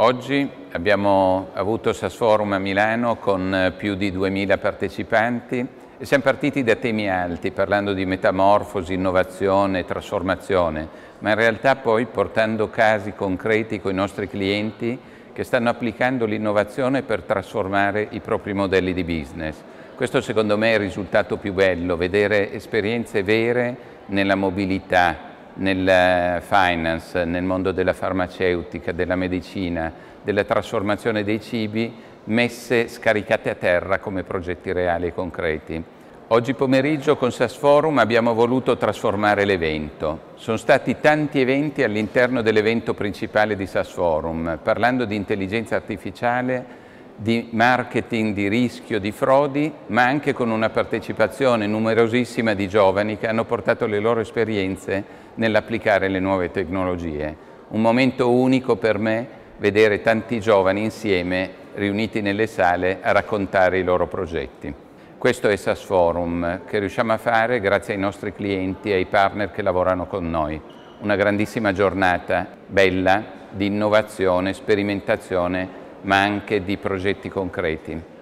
Oggi abbiamo avuto SAS Forum a Milano con eh, più di 2000 partecipanti e siamo partiti da temi alti, parlando di metamorfosi, innovazione, trasformazione, ma in realtà poi portando casi concreti con i nostri clienti che stanno applicando l'innovazione per trasformare i propri modelli di business. Questo secondo me è il risultato più bello, vedere esperienze vere nella mobilità, nel eh, finance, nel mondo della farmaceutica, della medicina, della trasformazione dei cibi, messe scaricate a terra come progetti reali e concreti. Oggi pomeriggio con SAS Forum abbiamo voluto trasformare l'evento. Sono stati tanti eventi all'interno dell'evento principale di SAS Forum, parlando di intelligenza artificiale, di marketing, di rischio, di frodi, ma anche con una partecipazione numerosissima di giovani che hanno portato le loro esperienze nell'applicare le nuove tecnologie. Un momento unico per me vedere tanti giovani insieme riuniti nelle sale a raccontare i loro progetti. Questo è SAS Forum che riusciamo a fare grazie ai nostri clienti e ai partner che lavorano con noi. Una grandissima giornata bella di innovazione, sperimentazione ma anche di progetti concreti.